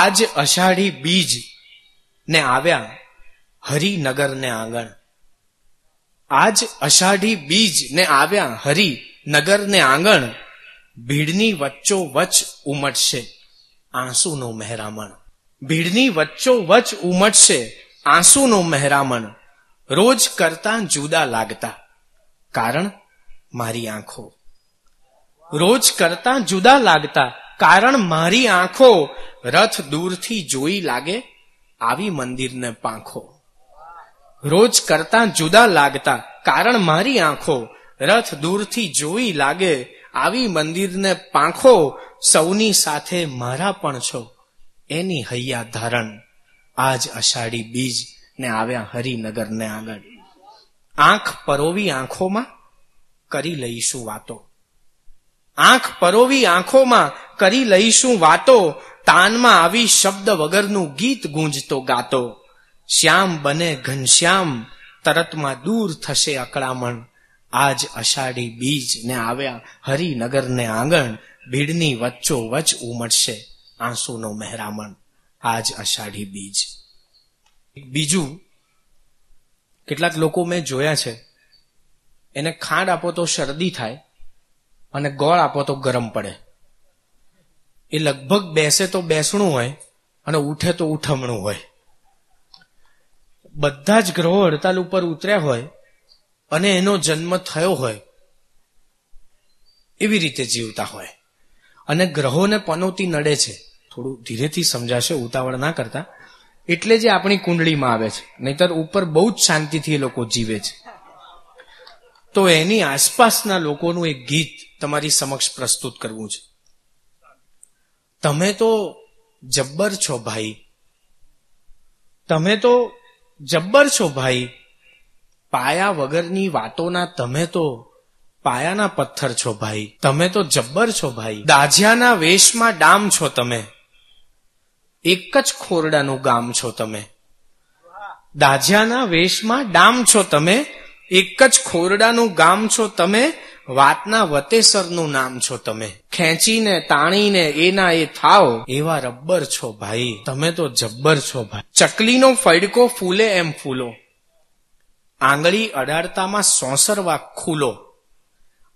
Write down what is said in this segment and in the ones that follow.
આજ અષાઢી બીજ ને આવ્યા હરિનગરને આંગણ આજ અષાઢી બીજ ને આવ્યા હરિનગરને આંગણ ભીડની વચ્ચો વચ ઉમટશે આંસુનું મહેરામણ ભીડની વચ્ચો વચ ઉમટશે આંસુનું મહેરામણ રોજ કરતા જુદા લાગતા કારણ મારી આંખો રોજ કરતા જુદા લાગતા કારણ મારી આંખો રથ દૂરથી જોઈ લાગે આવી મંદિરને પાંખો રોજ કરતા જુદા લાગતા કારણ મારી આંખો રથ દૂરથી જોઈ લાગે આવી મંદિરને પાંખો સૌની સાથે મારા પણ છો એની હૈયા ધારણ આજ અષાઢી બીજ ને આવ્યા હરિનગર ને આગળ આંખ પરોવી આંખોમાં કરી લઈશું વાતો આંખ પરોવી આંખોમાં કરી લઈશું વાતો તાનમાં આવી શબ્દ વગરનું ગીત ગુંજતો ગાતો શ્યામ બને ઘનશ્યામ તરતમાં દૂર થશે અકળામણ આજ અષાઢી બીજ ને આવ્યા હરિનગરને આંગણ ભીડની વચ્ચો વચ ઉમટશે આંસુનો મહેરામણ આજ અષાઢી બીજ બીજું કેટલાક લોકો મેં જોયા છે એને ખાંડ આપો તો શરદી થાય અને ગોળ આપો તો ગરમ પડે એ લગભગ બેસે તો બેસણું હોય અને ઉઠે તો ઉઠમણું હોય બધા જ ગ્રહો હડતાલ ઉપર ઉતર્યા હોય અને એનો જન્મ થયો હોય એવી રીતે જીવતા હોય અને ગ્રહોને પનોતી નડે છે થોડું ધીરેથી સમજાશે ઉતાવળ ના કરતા એટલે જે આપણી કુંડળીમાં આવે છે નહીતર ઉપર બહુ જ શાંતિથી એ લોકો જીવે છે તો એની આસપાસના લોકોનું એક ગીત તમારી સમક્ષ પ્રસ્તુત કરવું છે તમે તો જબ્બર છો ભાઈ તમે તો જબ્બર છો ભાઈ પાયા વગરની વાતોના તમે તો પાયાના પથ્થર છો ભાઈ તમે તો જબ્બર છો ભાઈ દાજિયાના વેશમાં ડામ છો તમે એક જ ખોરડાનું ગામ છો તમે દાજિયાના વેશમાં ડામ છો તમે એક જ ખોરડાનું ગામ છો તમે વાતના વતેસરનું નામ છો તમે ખેંચીને તાણીને એના એ થાવ એવા રબ્બર છો ભાઈ તમે તો જબ્બર છો ભાઈ ચકલીનો ફડકો ફૂલે એમ ફૂલો આંગળી અડાડતામાં સોસરવા ખુલો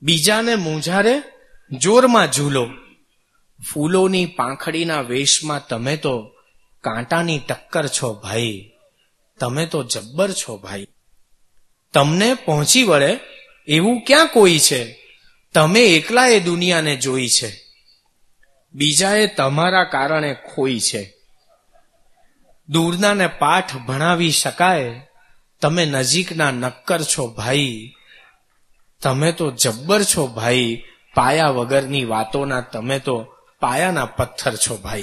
બીજાને મૂંઝારે જોરમાં ઝૂલો ફૂલોની પાંખડીના વેશમાં તમે તો કાંટાની ટક્કર છો ભાઈ તમે તો જબ્બર છો ભાઈ તમને પહોંચી વળે એવું ક્યાં કોઈ છે તમે એકલા એ દુનિયાને જોઈ છે બીજાએ તમારા કારણે ખોઈ છે દૂરનાને પાઠ ભણાવી શકાય તમે નજીકના નક્કર છો ભાઈ તમે તો જબ્બર છો ભાઈ પાયા વગરની વાતોના તમે તો પાયાના પથ્થર છો ભાઈ